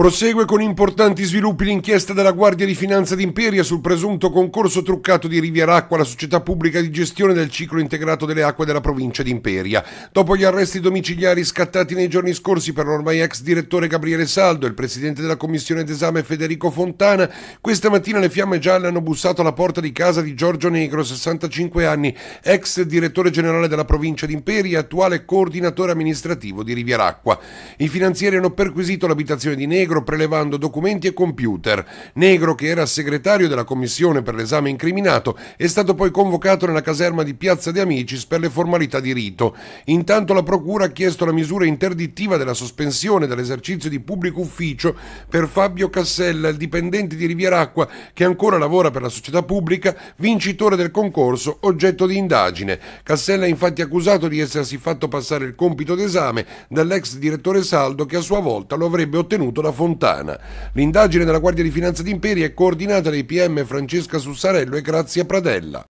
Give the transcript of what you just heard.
Prosegue con importanti sviluppi l'inchiesta della Guardia di Finanza d'Imperia sul presunto concorso truccato di Riviera Acqua alla società pubblica di gestione del ciclo integrato delle acque della provincia d'Imperia. Dopo gli arresti domiciliari scattati nei giorni scorsi per l'ormai ex direttore Gabriele Saldo e il presidente della commissione d'esame Federico Fontana, questa mattina le fiamme gialle hanno bussato alla porta di casa di Giorgio Negro, 65 anni, ex direttore generale della provincia d'Imperia e attuale coordinatore amministrativo di Riviera Acqua. I finanzieri hanno perquisito l'abitazione di Negro Negro prelevando documenti e computer. Negro, che era segretario della commissione per l'esame incriminato, è stato poi convocato nella caserma di Piazza De Amicis per le formalità di rito. Intanto la procura ha chiesto la misura interdittiva della sospensione dall'esercizio di pubblico ufficio per Fabio Cassella, il dipendente di Rivieracqua che ancora lavora per la società pubblica, vincitore del concorso oggetto di indagine. Cassella è infatti accusato di essersi fatto passare il compito d'esame dall'ex direttore Saldo che a sua volta lo avrebbe ottenuto da Fontana. L'indagine della Guardia di Finanza d'Imperia è coordinata dai PM Francesca Sussarello e Grazia Pradella.